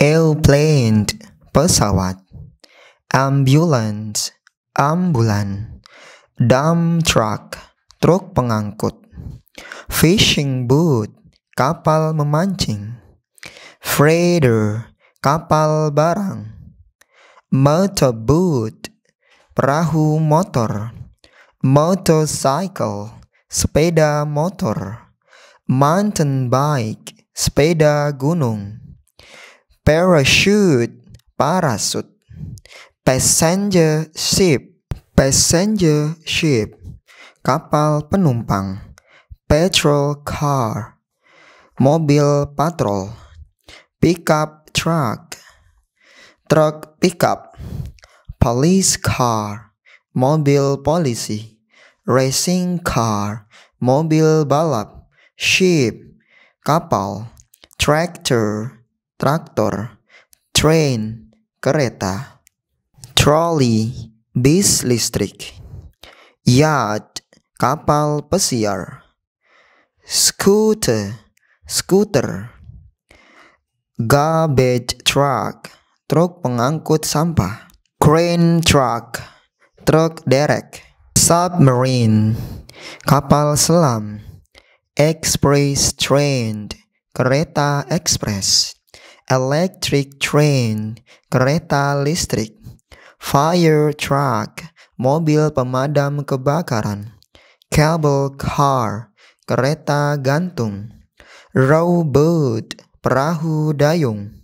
airplane pesawat ambulance ambulan dump truck truk pengangkut fishing boat kapal memancing freighter kapal barang motor boat perahu motor motorcycle sepeda motor mountain bike sepeda gunung parachute parasut passenger ship passenger ship kapal penumpang petrol car mobil patrol pickup truck truck pickup police car mobil polisi racing car mobil balap ship kapal tractor traktor, train, kereta, trolley, bis listrik, yacht, kapal pesiar, scooter, scooter, garbage truck, truk pengangkut sampah, crane truck, truk derek, submarine, kapal selam, express train, kereta ekspres electric train, kereta listrik, fire truck, mobil pemadam kebakaran, cable car, kereta gantung, rowboat, perahu dayung.